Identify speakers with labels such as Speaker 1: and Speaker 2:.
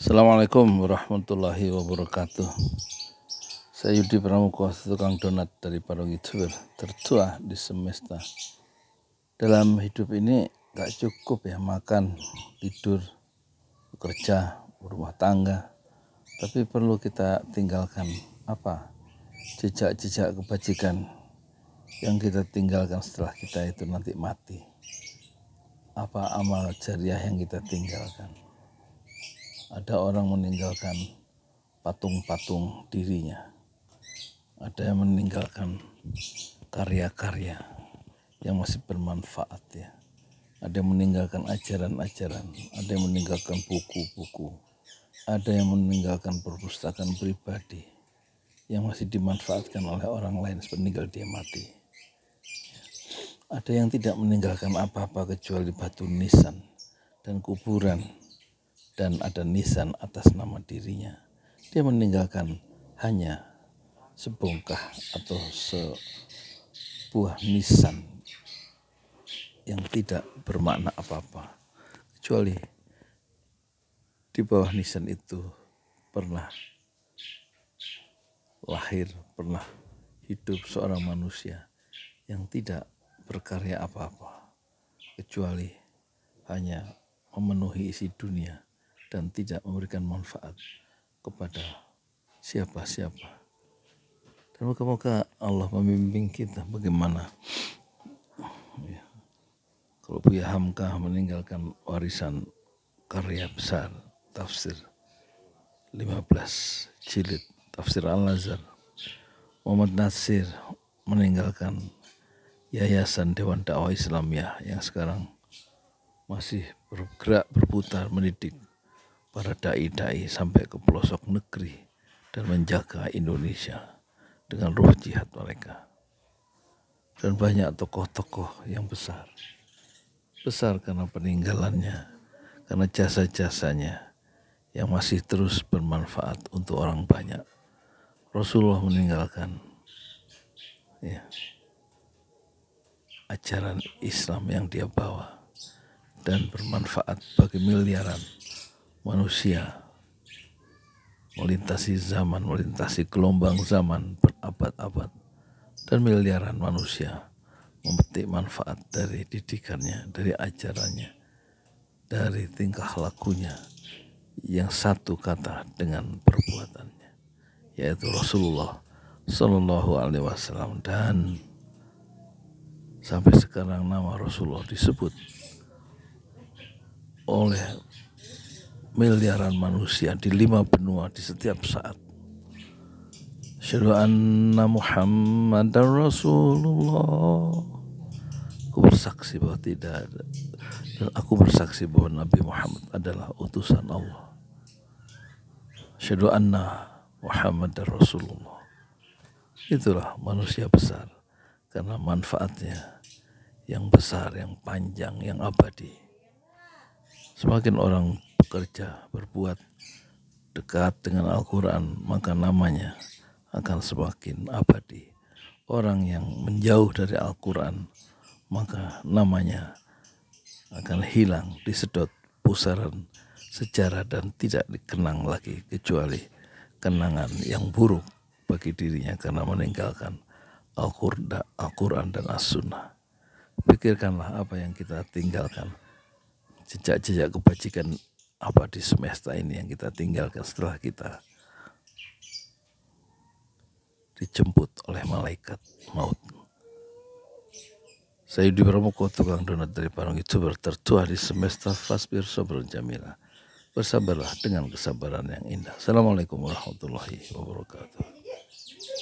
Speaker 1: Assalamualaikum warahmatullahi wabarakatuh. Saya Yudi Pramuka, tukang donat dari Parung Kidul, tertua di semesta. Dalam hidup ini gak cukup ya makan, tidur, bekerja, berumah tangga. Tapi perlu kita tinggalkan apa? Jejak-jejak kebajikan yang kita tinggalkan setelah kita itu nanti mati. Apa amal jariah yang kita tinggalkan? Ada orang meninggalkan patung-patung dirinya. Ada yang meninggalkan karya-karya yang masih bermanfaat ya. Ada yang meninggalkan ajaran-ajaran, ada yang meninggalkan buku-buku, ada yang meninggalkan perpustakaan pribadi yang masih dimanfaatkan oleh orang lain sepeninggal dia mati. Ada yang tidak meninggalkan apa-apa kecuali batu nisan dan kuburan dan ada nisan atas nama dirinya. Dia meninggalkan hanya sebongkah atau sebuah nisan yang tidak bermakna apa-apa. Kecuali di bawah nisan itu pernah lahir, pernah hidup seorang manusia yang tidak berkarya apa-apa kecuali hanya memenuhi isi dunia dan tidak memberikan manfaat kepada siapa-siapa. Dan moga-moga Allah membimbing kita bagaimana ya, kalau Buya Hamka meninggalkan warisan karya besar tafsir 15 jilid tafsir Al-Azhar Muhammad Nasir meninggalkan Yayasan Dewan Dakwah Islamiyah yang sekarang masih bergerak berputar mendidik para dai-dai sampai ke pelosok negeri dan menjaga Indonesia dengan ruh jihad mereka. Dan banyak tokoh-tokoh yang besar. Besar karena peninggalannya, karena jasa-jasanya yang masih terus bermanfaat untuk orang banyak. Rasulullah meninggalkan ya, ajaran Islam yang dia bawa dan bermanfaat bagi miliaran manusia melintasi zaman, melintasi gelombang zaman berabad-abad dan miliaran manusia memetik manfaat dari didikannya, dari ajarannya, dari tingkah lakunya yang satu kata dengan perbuatannya yaitu Rasulullah Shallallahu Alaihi Wasallam dan sampai sekarang nama Rasulullah disebut oleh miliaran manusia di lima benua di setiap saat. Syahadu anna dan Rasulullah. Aku bersaksi bahwa tidak ada. Dan aku bersaksi bahwa Nabi Muhammad adalah utusan Allah. Syahadu anna dan Rasulullah. Itulah manusia besar. Karena manfaatnya yang besar, yang panjang, yang abadi. Semakin orang bekerja, berbuat dekat dengan Al-Quran, maka namanya akan semakin abadi. Orang yang menjauh dari Al-Quran, maka namanya akan hilang disedot pusaran sejarah dan tidak dikenang lagi kecuali kenangan yang buruk bagi dirinya karena meninggalkan Al-Quran dan As-Sunnah. Pikirkanlah apa yang kita tinggalkan. Jejak-jejak kebajikan apa di semesta ini yang kita tinggalkan setelah kita dijemput oleh malaikat maut. di Pramuka, tukang donat dari Parung itu bertertua di semesta Fasbir sobron Jamila. Bersabarlah dengan kesabaran yang indah. Assalamualaikum warahmatullahi wabarakatuh.